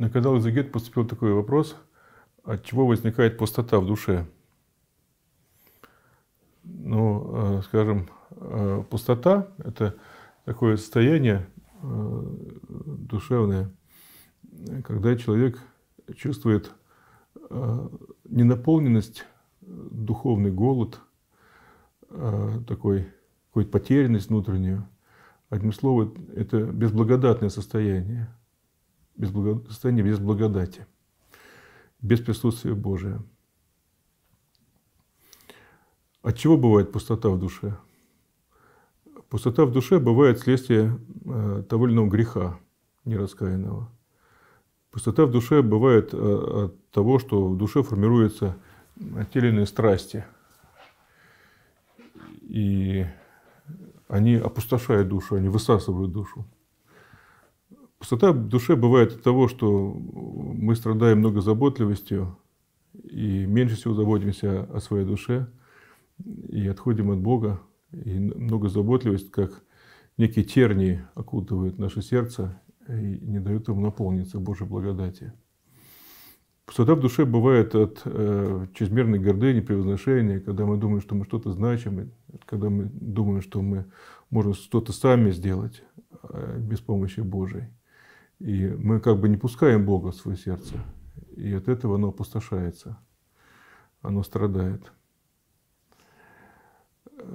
На канал Изугет поступил такой вопрос, от чего возникает пустота в душе? Ну, э, скажем, э, пустота – это такое состояние э, душевное, когда человек чувствует ненаполненность, духовный голод, такой, какую-то потерянность внутреннюю. Одним словом, это безблагодатное состояние – без благо... состояние без благодати, без присутствия Божия. От чего бывает пустота в душе? Пустота в душе бывает следствие э, того или иного греха нераскаянного. Пустота в душе бывает э, от того, что в душе формируются те страсти. И они опустошают душу, они высасывают душу. Пустота в душе бывает от того, что мы страдаем многозаботливостью и меньше всего заботимся о своей душе и отходим от Бога. И многозаботливость как некие тернии окутывает наше сердце и не дает ему наполниться Божьей благодати. Пустота в душе бывает от э, чрезмерной гордыни, превозношения, когда мы думаем, что мы что-то значим, когда мы думаем, что мы можем что-то сами сделать э, без помощи Божией. И мы как бы не пускаем Бога в свое сердце. И от этого оно опустошается, оно страдает.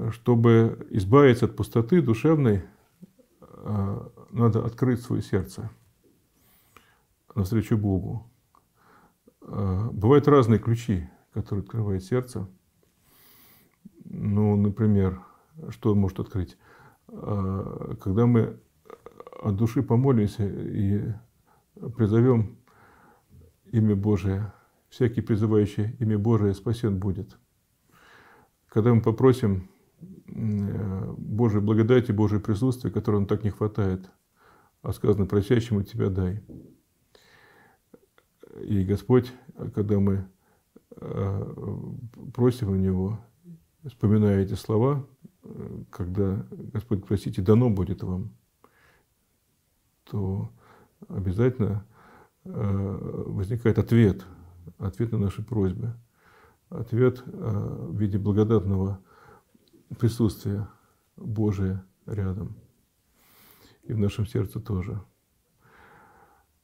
Чтобы избавиться от пустоты душевной, э, надо открыть свое сердце навстречу Богу. Э, бывают разные ключи, которые открывают сердце. Ну, например, что может открыть? Э, когда мы от души помолимся и призовем имя Божие. Всякий призывающий имя Божие спасен будет. Когда мы попросим э, Божьей благодати, Божье присутствие, которого нам так не хватает, а сказано «просящему тебя дай». И Господь, когда мы э, просим у Него, вспоминая эти слова, э, когда Господь, просите, дано будет вам – то обязательно э, возникает ответ, ответ на наши просьбы, ответ э, в виде благодатного присутствия Божия рядом и в нашем сердце тоже.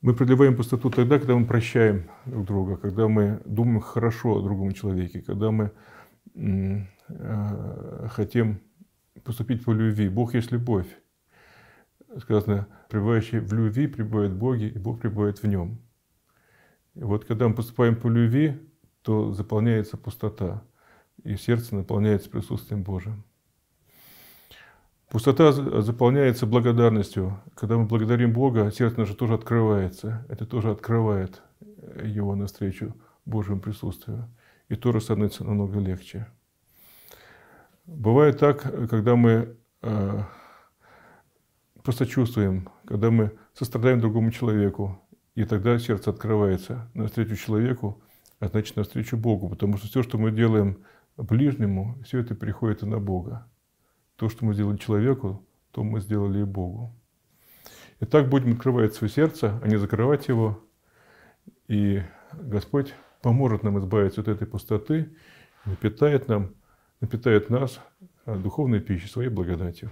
Мы продлеваем пустоту тогда, когда мы прощаем друг друга, когда мы думаем хорошо о другом человеке, когда мы э, хотим поступить по любви. Бог есть любовь сказано, пребывающий в любви пребывает в Боге, и Бог пребывает в нем. И вот когда мы поступаем по любви, то заполняется пустота, и сердце наполняется присутствием Божьим. Пустота заполняется благодарностью. Когда мы благодарим Бога, сердце наше тоже открывается. Это тоже открывает его навстречу Божьему присутствию. И тоже становится намного легче. Бывает так, когда мы э, просто чувствуем, когда мы сострадаем другому человеку, и тогда сердце открывается на встречу человеку, а значит на встречу Богу, потому что все, что мы делаем ближнему, все это приходит и на Бога. То, что мы сделали человеку, то мы сделали и Богу. И так будем открывать свое сердце, а не закрывать его. И Господь поможет нам избавиться от этой пустоты, напитает нам, напитает нас духовной пищей своей благодатью.